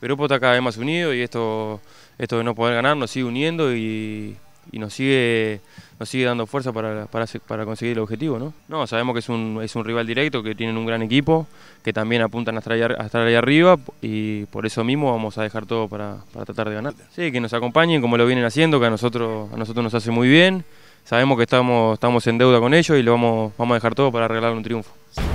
pero El está cada vez más unido y esto, esto de no poder ganar nos sigue uniendo y, nos sigue nos sigue dando fuerza para, conseguir el objetivo, ¿no? sabemos que es un, rival directo, que tienen un gran equipo, que también apuntan a estar, ahí, arriba y por eso mismo vamos a dejar todo para, tratar de ganar. Sí, que nos acompañen como lo vienen haciendo, que a nosotros, nosotros nos hace muy bien. Sabemos que estamos, estamos en deuda con ellos y lo vamos, vamos a dejar todo para arreglar un triunfo.